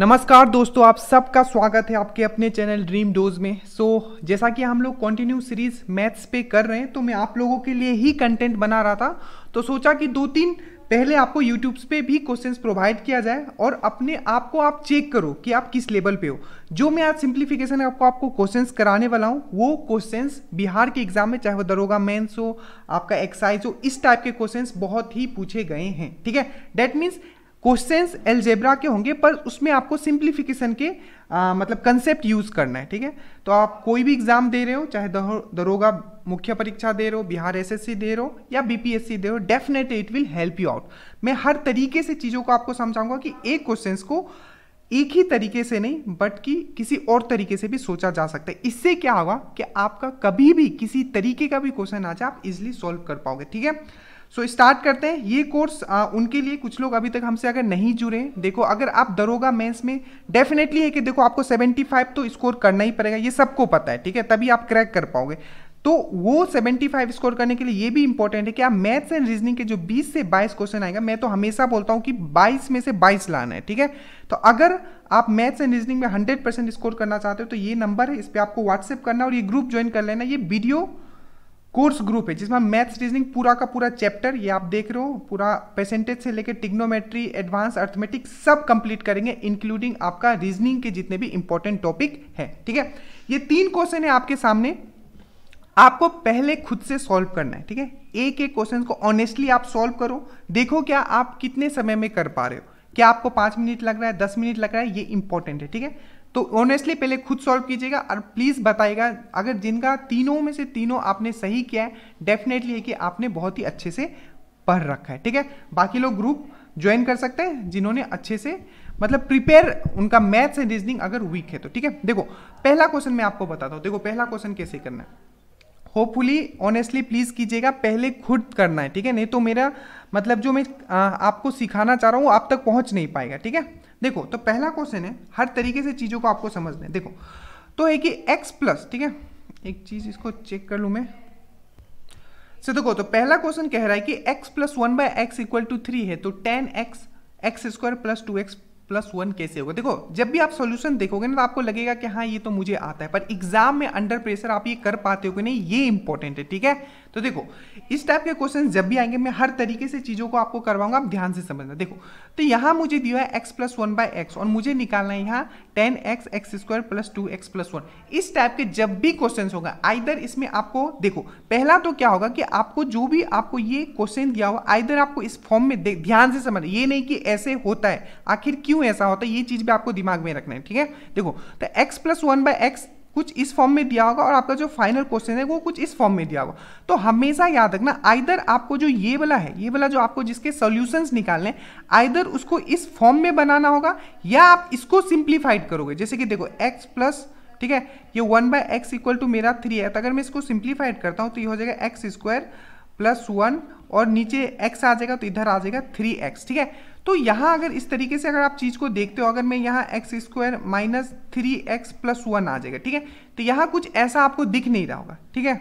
नमस्कार दोस्तों आप सबका स्वागत है आपके अपने चैनल ड्रीम डोज में सो so, जैसा कि हम लोग कंटिन्यू सीरीज मैथ्स पे कर रहे हैं तो मैं आप लोगों के लिए ही कंटेंट बना रहा था तो सोचा कि दो तीन पहले आपको यूट्यूब्स पे भी क्वेश्चंस प्रोवाइड किया जाए और अपने आप को आप चेक करो कि आप किस लेवल पे हो जो मैं आज सिंप्लीफिकेशन आपको आपको क्वेश्चंस कराने वाला हूँ वो क्वेश्चंस बिहार के एग्जाम में चाहे वो दरोगा मेंस हो आपका एक्साइज हो इस टाइप के क्वेश्चंस बहुत ही पूछे गए हैं ठीक है डैट मीन्स क्वेश्चंस एलजेब्रा के होंगे पर उसमें आपको सिंप्लीफिकेशन के आ, मतलब कंसेप्ट यूज करना है ठीक है तो आप कोई भी एग्जाम दे रहे हो चाहे दरोगा मुख्य परीक्षा दे रहे हो बिहार एसएससी दे रहे हो या बीपीएससी दे रहे हो definitely it will help you out मैं हर तरीके से चीज़ों को आपको समझाऊंगा कि एक क्वेश्चन को एक ही तरीके से नहीं बट कि किसी और तरीके से भी सोचा जा सकता है इससे क्या होगा कि आपका कभी भी किसी तरीके का भी क्वेश्चन आ जाए आप इजिली सॉल्व कर पाओगे ठीक है सो so, स्टार्ट करते हैं ये कोर्स आ, उनके लिए कुछ लोग अभी तक हमसे अगर नहीं जुड़े देखो अगर आप दरोगा मेंस में डेफिनेटली है कि देखो आपको 75 तो स्कोर करना ही पड़ेगा ये सबको पता है ठीक है तभी आप क्रैक कर पाओगे तो वो 75 स्कोर करने के लिए ये भी इंपॉर्टेंट है कि आप मैथ्स एंड रीजनिंग के जो 20 से 22 क्वेश्चन आएगा मैं तो हमेशा बोलता हूँ कि 22 में से 22 लाना है ठीक है तो अगर आप मैथ्स एंड रीजनिंग में 100 परसेंट स्कोर करना चाहते हो तो ये नंबर है इस पर आपको व्हाट्सएप करना और ये ग्रुप ज्वाइन कर लेना ये वीडियो कोर्स ग्रुप है जिसमें मैथ्स रीजनिंग पूरा का पूरा चैप्टर ये आप देख रहे हो पूरा परसेंटेज से लेकर टिग्नोमेट्री एडवांस अर्थमेटिक सब कंप्लीट करेंगे इंक्लूडिंग आपका रीजनिंग के जितने भी इंपॉर्टेंट टॉपिक है ठीक है ये तीन क्वेश्चन है आपके सामने आपको पहले खुद से सॉल्व करना है ठीक है एक एक क्वेश्चन को ऑनेस्टली आप सॉल्व करो देखो क्या आप कितने समय में कर पा रहे हो क्या आपको पांच मिनट लग रहा है दस मिनट लग रहा है ये इंपॉर्टेंट है ठीक है तो ऑनेस्टली पहले खुद सॉल्व कीजिएगा और प्लीज़ बताइएगा अगर जिनका तीनों में से तीनों आपने सही किया है डेफिनेटली है कि आपने बहुत ही अच्छे से पढ़ रखा है ठीक है बाकी लोग ग्रुप ज्वाइन कर सकते हैं जिन्होंने अच्छे से मतलब प्रिपेयर उनका मैथ्स एंड रीजनिंग अगर वीक है तो ठीक है देखो पहला क्वेश्चन मैं आपको बताता हूँ देखो पहला क्वेश्चन कैसे करना है होपफुली ऑनेस्टली प्लीज़ कीजिएगा पहले खुद करना है ठीक है नहीं तो मेरा मतलब जो मैं आ, आपको सिखाना चाह रहा हूँ वो आप तक पहुँच नहीं पाएगा ठीक है देखो तो पहला क्वेश्चन है हर तरीके से चीज़ों को आपको समझना है देखो तो एक ही एक्स प्लस ठीक है एक चीज़ इसको चेक कर लू मैं से देखो तो पहला क्वेश्चन कह रहा है कि x plus one by x equal to three है तो ten x x square plus two x plus one कैसे होगा देखो जब भी आप सॉल्यूशन देखोगे ना तो आपको लगेगा कि हाँ ये तो मुझे आता है पर एग्जाम में अंडर प्रेशर आप ये कर पाते हो कि नहीं ये इंपॉर्टेंट है ठीक है तो देखो इस टाइप के क्वेश्चन जब भी आएंगे मैं हर तरीके से चीज़ों को आपको करवाऊंगा आप ध्यान से समझना देखो तो यहां मुझे दिया है x plus one by x और मुझे निकालना है यहां ten x x square plus two x plus one इस टाइप के जब भी क्वेश्चन होगा आइदर इसमें आपको देखो पहला तो क्या होगा कि आपको जो भी आपको ये क्वेश्चन दिया हुआ आइदर आपको इस फॉर्म में ध्यान से समझना ये नहीं कि ऐसे होता है आखिर क्यों ऐसा होता है ये चीज़ भी आपको दिमाग में रखना है ठीक है देखो तो x plus one by x कुछ इस फॉर्म में दिया होगा और आपका जो फाइनल क्वेश्चन है वो कुछ इस फॉर्म में दिया होगा तो हमेशा याद रखना आइदर आपको जो ये वाला है ये वाला जो आपको जिसके सोल्यूशंस निकालने आइदर उसको इस फॉर्म में बनाना होगा या आप इसको सिंप्लीफाइड करोगे जैसे कि देखो एक्स प्लस ठीक है ये one by x equal to मेरा थ्री है तो अगर मैं इसको सिंप्लीफाइड करता हूँ तो ये हो जाएगा एक्स स्क्वायर प्लस वन और नीचे एक्स आ जाएगा तो इधर आ जाएगा थ्री एक्स ठीक है तो यहाँ अगर इस तरीके से अगर आप चीज़ को देखते हो अगर मैं यहाँ x square minus three x plus one आ जाएगा ठीक है तो यहाँ कुछ ऐसा आपको दिख नहीं रहा होगा ठीक है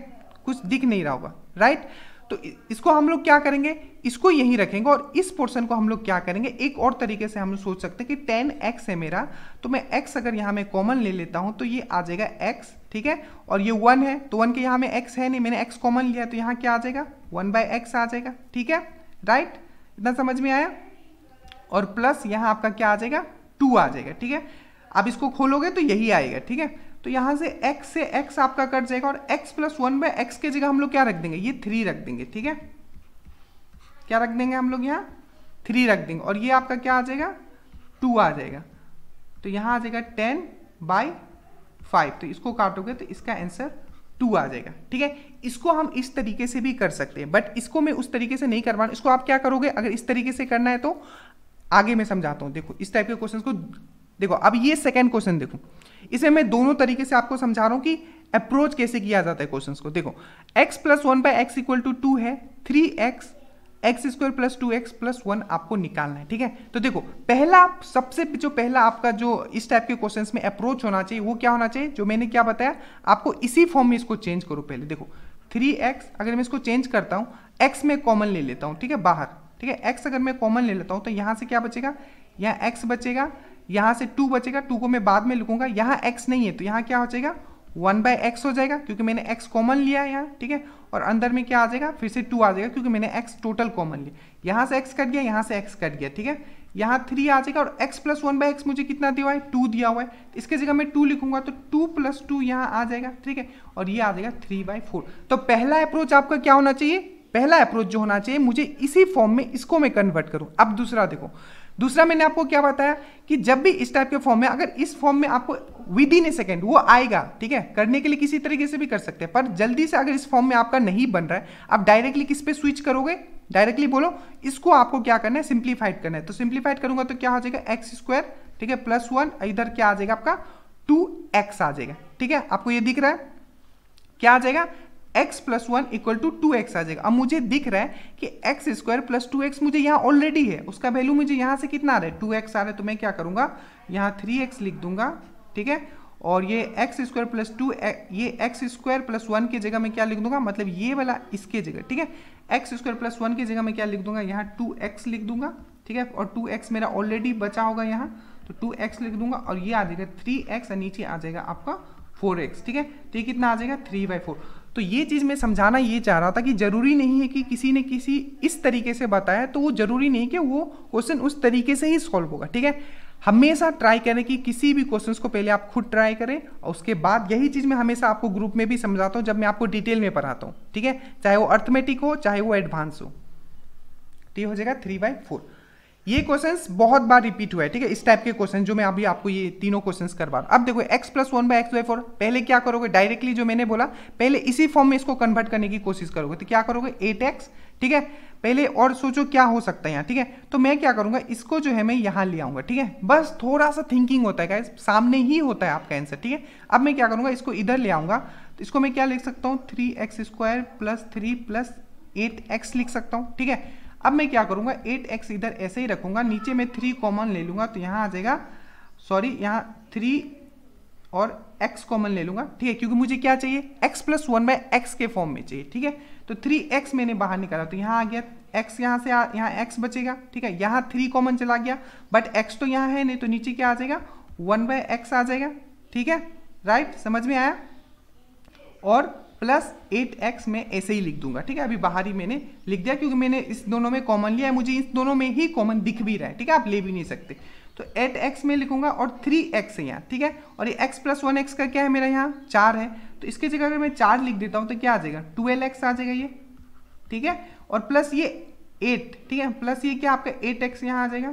कुछ दिख नहीं रहा होगा राइट तो इसको हम लोग क्या करेंगे इसको यहीं रखेंगे और इस पोर्शन को हम लोग क्या करेंगे एक और तरीके से हम लोग सोच सकते हैं कि टेन एक्स है मेरा तो मैं एक्स अगर यहाँ मैं कॉमन ले लेता हूँ तो ये आ जाएगा एक्स ठीक है और ये वन है तो वन के यहाँ में एक्स है नहीं मैंने एक्स कॉमन लिया तो यहाँ क्या आ जाएगा वन बाय एक्स आ जाएगा ठीक है राइट right? इतना समझ में आया और प्लस यहां आपका क्या आ जाएगा टू आ जाएगा ठीक है आप इसको खोलोगे तो यही आएगा ठीक है तो यहां से x से x आपका कट जाएगा और x plus one by x की जगह हम लोग क्या रख देंगे ये थ्री रख देंगे ठीक है क्या रख देंगे हम लोग यहां थ्री रख देंगे और ये आपका क्या आ जाएगा टू आ जाएगा तो यहां आ जाएगा टेन बाई फाइव तो इसको काटोगे तो इसका आंसर टू आ जाएगा ठीक है इसको हम इस तरीके से भी कर सकते हैं बट इसको मैं उस तरीके से नहीं करवाना इसको आप क्या करोगे अगर इस तरीके से करना है तो आगे मैं समझाता हूँ देखो इस टाइप के क्वेश्चन को देखो अब ये सेकेंड क्वेश्चन देखो इसे मैं दोनों तरीके से आपको समझा रहा हूँ कि अप्रोच कैसे किया जाता है क्वेश्चन को देखो x plus one by x equal to two है three x x square plus two x plus one आपको निकालना है ठीक है तो देखो पहला सबसे जो पहला आपका जो इस टाइप के क्वेश्चंस में अप्रोच होना चाहिए वो क्या होना चाहिए जो मैंने क्या बताया आपको इसी फॉर्म में इसको चेंज करो पहले देखो थ्री एक्स अगर मैं इसको चेंज करता हूँ एक्स में कॉमन ले लेता हूँ ठीक है बाहर ठीक है एक्स अगर मैं कॉमन ले लेता हूँ तो यहाँ से क्या बचेगा यहाँ एक्स बचेगा यहाँ से टू बचेगा टू को मैं बाद में लिखूंगा यहाँ एक्स नहीं है तो यहाँ क्या हो जाएगा वन बाय एक्स हो जाएगा क्योंकि मैंने एक्स कॉमन लिया है यहाँ ठीक है और अंदर में क्या आ जाएगा फिर से टू आ जाएगा क्योंकि मैंने एक्स टोटल कॉमन लिया यहाँ से एक्स कट गया यहाँ से एक्स कट गया ठीक है यहाँ थ्री आ जाएगा और x plus one by x मुझे कितना दिया हुआ है टू दिया हुआ है तो इसके जगह मैं टू लिखूंगा तो टू प्लस टू यहाँ आ जाएगा ठीक है और ये आ जाएगा थ्री बाई फोर तो पहला अप्रोच आपका क्या होना चाहिए पहला अप्रोच जो होना चाहिए मुझे इसी फॉर्म में इसको मैं कन्वर्ट करूँ अब दूसरा देखो दूसरा मैंने आपको क्या बताया कि जब भी इस टाइप के फॉर्म में अगर इस फॉर्म में आपको विद इन ए सेकेंड वो आएगा ठीक है करने के लिए किसी तरीके से भी कर सकते हैं पर जल्दी से अगर इस फॉर्म में आपका नहीं बन रहा है आप डायरेक्टली किस पे स्विच करोगे डायरेक्टली बोलो इसको आपको क्या करना है सिंप्लीफाइड करना है तो सिंप्लीफाइड करूंगा तो क्या हो जाएगा एक्स स्क्वायर ठीक है प्लस वन इधर क्या आ जाएगा आपका टू एक्स आ जाएगा ठीक है आपको ये दिख रहा है क्या आ जाएगा x plus one equal to two x आ जाएगा अब मुझे दिख रहा है कि x square plus two x मुझे यहाँ ऑलरेडी है उसका वैल्यू मुझे यहाँ से कितना आ रहा है टू एक्स आ रहा है तो मैं क्या करूँगा यहाँ थ्री एक्स लिख दूंगा ठीक है और ये एक्स स्क्वायर प्लस टू ये एक्स स्क्वायर प्लस वन की जगह मैं क्या लिख दूंगा मतलब ये वाला इसके जगह ठीक है एक्स स्क्वायर प्लस वन की जगह मैं क्या लिख दूंगा यहाँ टू एक्स लिख दूंगा ठीक है और टू एक्स मेरा ऑलरेडी बचा होगा यहाँ तो टू एक्स लिख दूंगा और ये आ जाएगा थ्री एक्स और नीचे आ जाएगा आपका फोर एक्स ठीक है तो ये कितना आ जाएगा थ्री बाई फोर तो ये चीज़ मैं समझाना ये चाह रहा था कि ज़रूरी नहीं है कि किसी ने किसी इस तरीके से बताया तो वो ज़रूरी नहीं कि वो क्वेश्चन उस तरीके से ही सॉल्व होगा ठीक है हमेशा ट्राई करें कि किसी भी क्वेश्चंस को पहले आप खुद ट्राई करें और उसके बाद यही चीज़ मैं हमेशा आपको ग्रुप में भी समझाता हूँ जब मैं आपको डिटेल में पढ़ाता हूँ ठीक है चाहे वो अर्थमेटिक हो चाहे वो एडवांस हो ठीक हो जाएगा थ्री बाई फोर ये क्वेश्चंस बहुत बार रिपीट हुआ है ठीक है इस टाइप के क्वेश्चन जो मैं अभी आपको ये तीनों क्वेश्चंस करवा रहा हूँ अब देखो x plus one by x by four पहले क्या करोगे डायरेक्टली जो मैंने बोला पहले इसी फॉर्म में इसको कन्वर्ट करने की कोशिश करोगे तो क्या करोगे एट एक्स ठीक है पहले और सोचो क्या हो सकता है यहाँ ठीक है तो मैं क्या करूंगा इसको जो है मैं यहाँ ले आऊंगा ठीक है बस थोड़ा सा थिंकिंग होता है सामने ही होता है आपका आंसर ठीक है अब मैं क्या करूंगा इसको इधर ले आऊंगा तो इसको मैं क्या लिख सकता हूँ three x square plus three plus eight x लिख सकता हूँ ठीक है अब मैं क्या करूँगा एट एक्स इधर ऐसे ही रखूँगा नीचे मैं थ्री कॉमन ले लूँगा तो यहाँ आ जाएगा सॉरी यहाँ थ्री और एक्स कॉमन ले लूँगा ठीक है क्योंकि मुझे क्या चाहिए x plus one by x के फॉर्म में चाहिए ठीक है तो थ्री एक्स मैंने बाहर निकाला तो यहाँ आ गया एक्स यहाँ से यहाँ एक्स बचेगा ठीक है यहाँ थ्री कॉमन चला गया बट एक्स तो यहाँ है नहीं तो नीचे क्या आ जाएगा वन बाय एक्स आ जाएगा ठीक है राइट समझ में आया और प्लस एट एक्स मैं ऐसे ही लिख दूंगा ठीक है अभी बाहर ही मैंने लिख दिया क्योंकि मैंने इस दोनों में कॉमन लिया है मुझे इस दोनों में ही कॉमन दिख भी रहा है ठीक है आप ले भी नहीं सकते तो एट एक्स में लिखूंगा और थ्री एक्स है यहाँ ठीक है और ये एक्स प्लस वन एक्स का क्या है मेरा यहाँ चार है तो इसकी जगह अगर मैं चार लिख देता हूँ तो क्या आ जाएगा ट्वेल्व एक्स आ जाएगा ये ठीक है और प्लस ये एट ठीक है प्लस ये क्या आपका एट एक्स यहाँ आ जाएगा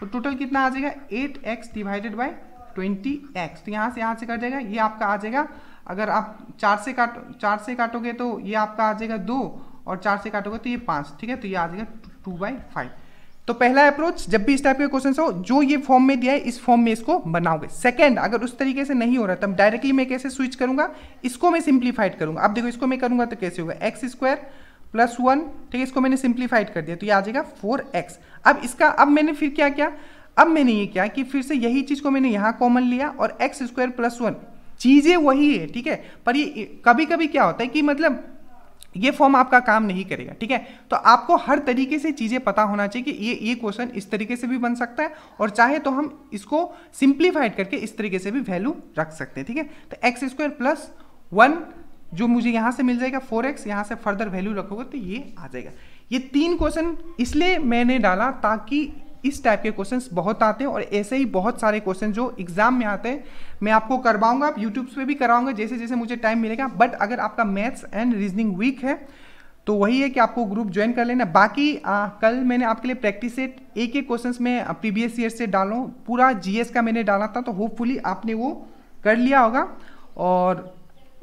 तो टोटल कितना आ जाएगा eight x divided by twenty x तो यहाँ से यहाँ से कर जाएगा ये आपका आ जाएगा अगर आप चार से काटो चार से काटोगे तो ये आपका आ जाएगा दो और चार से काटोगे तो ये पाँच ठीक है तो ये आ जाएगा टू बाई फाइव तो पहला अप्रोच जब भी इस टाइप के क्वेश्चन हो जो ये फॉर्म में दिया है इस फॉर्म में इसको बनाओगे सेकंड अगर उस तरीके से नहीं हो रहा तब तो डायरेक्टली मैं कैसे स्विच करूंगा इसको मैं सिंप्लीफाइड करूंगा अब देखो इसको मैं करूंगा तो कैसे होगा एक्स स्क्वायर प्लस वन ठीक है इसको मैंने सिंप्लीफाइड कर दिया तो ये आ जाएगा फोर एक्स अब इसका अब मैंने फिर क्या किया अब मैंने ये किया कि फिर से यही चीज़ को मैंने यहाँ कॉमन लिया और एक्स स्क्वायर प्लस वन चीज़ें वही है ठीक है पर ये कभी कभी क्या होता है कि मतलब ये फॉर्म आपका काम नहीं करेगा ठीक है तो आपको हर तरीके से चीज़ें पता होना चाहिए कि ये ये क्वेश्चन इस तरीके से भी बन सकता है और चाहे तो हम इसको सिंप्लीफाइड करके इस तरीके से भी वैल्यू रख सकते हैं ठीक है तो एक्स स्क्वायर प्लस वन जो मुझे यहाँ से मिल जाएगा फोर एक्स यहाँ से फर्दर वैल्यू रखोगे तो ये आ जाएगा ये तीन क्वेश्चन इसलिए मैंने डाला ताकि इस टाइप के क्वेश्चंस बहुत आते हैं और ऐसे ही बहुत सारे क्वेश्चन जो एग्जाम में आते हैं मैं आपको करवाऊंगा आप यूट्यूब पे भी कराऊंगा जैसे जैसे मुझे टाइम मिलेगा बट अगर आपका मैथ्स एंड रीजनिंग वीक है तो वही है कि आपको ग्रुप ज्वाइन कर लेना बाकी आ, कल मैंने आपके लिए प्रैक्टिस सेट एक एक क्वेश्चंस में प्रीवियस ईयर से डालूँ पूरा जीएस का मैंने डाला था तो होपफुली आपने वो कर लिया होगा और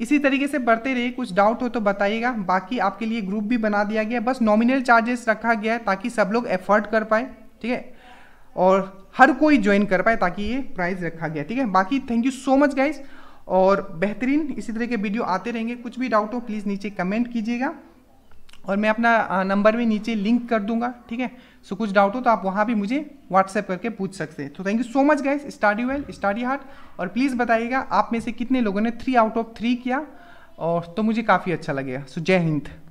इसी तरीके से बढ़ते रहिए कुछ डाउट हो तो बताइएगा बाकी आपके लिए ग्रुप भी बना दिया गया बस नॉमिनल चार्जेस रखा गया है ताकि सब लोग एफर्ट कर पाए ठीक है और हर कोई ज्वाइन कर पाए ताकि ये प्राइज रखा गया ठीक है बाकी thank you so much guys और बेहतरीन इसी तरह के वीडियो आते रहेंगे कुछ भी डाउट हो प्लीज़ नीचे कमेंट कीजिएगा और मैं अपना नंबर भी नीचे लिंक कर दूंगा ठीक है सो कुछ डाउट हो तो आप वहाँ भी मुझे व्हाट्सएप करके पूछ सकते हैं तो thank you so much guys study well study hard और प्लीज़ बताइएगा आप में से कितने लोगों ने थ्री आउट ऑफ थ्री किया और तो मुझे काफ़ी अच्छा लगेगा सो जय हिंद